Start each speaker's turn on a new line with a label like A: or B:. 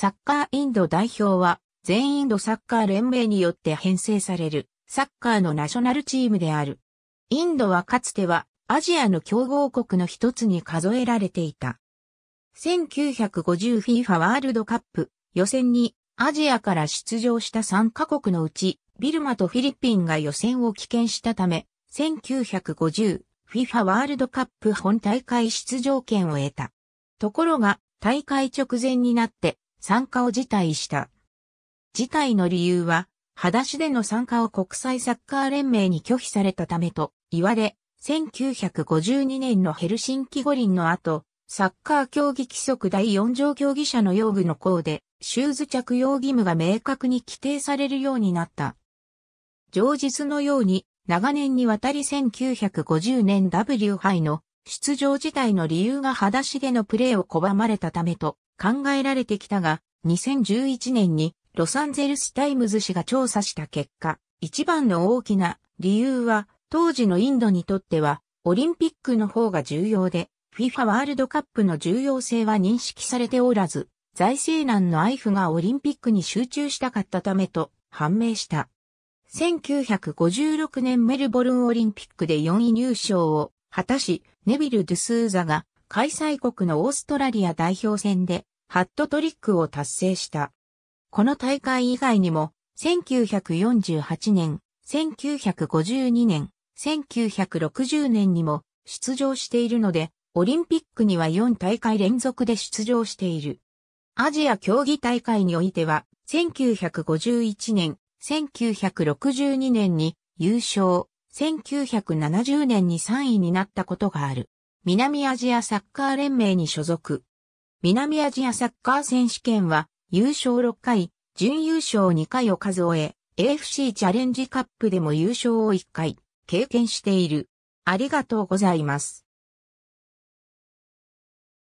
A: サッカーインド代表は、全インドサッカー連盟によって編成される、サッカーのナショナルチームである。インドはかつては、アジアの強豪国の一つに数えられていた。1950FIFA ワールドカップ予選にアジアから出場した3カ国のうち、ビルマとフィリピンが予選を棄権したため、1950FIFA ワールドカップ本大会出場権を得た。ところが、大会直前になって、参加を辞退した。辞退の理由は、裸足での参加を国際サッカー連盟に拒否されたためと言われ、1952年のヘルシンキ五輪の後、サッカー競技規則第4条競技者の用具の項で、シューズ着用義務が明確に規定されるようになった。上日のように、長年にわたり1950年 W 杯の出場自体の理由が裸足でのプレーを拒まれたためと考えられてきたが、2011年にロサンゼルスタイムズ氏が調査した結果、一番の大きな理由は、当時のインドにとっては、オリンピックの方が重要で、FIFA ワールドカップの重要性は認識されておらず、財政難のイフがオリンピックに集中したかったためと判明した。1956年メルボルンオリンピックで4位入賞を果たし、ネビル・ドゥスーザが開催国のオーストラリア代表戦でハットトリックを達成した。この大会以外にも、1948年、1952年、1960年にも出場しているので、オリンピックには4大会連続で出場している。アジア競技大会においては、1951年、1962年に優勝、1970年に3位になったことがある。南アジアサッカー連盟に所属。南アジアサッカー選手権は、優勝6回、準優勝2回を数え、AFC チャレンジカップでも優勝を1回、経験している。ありがとうございます。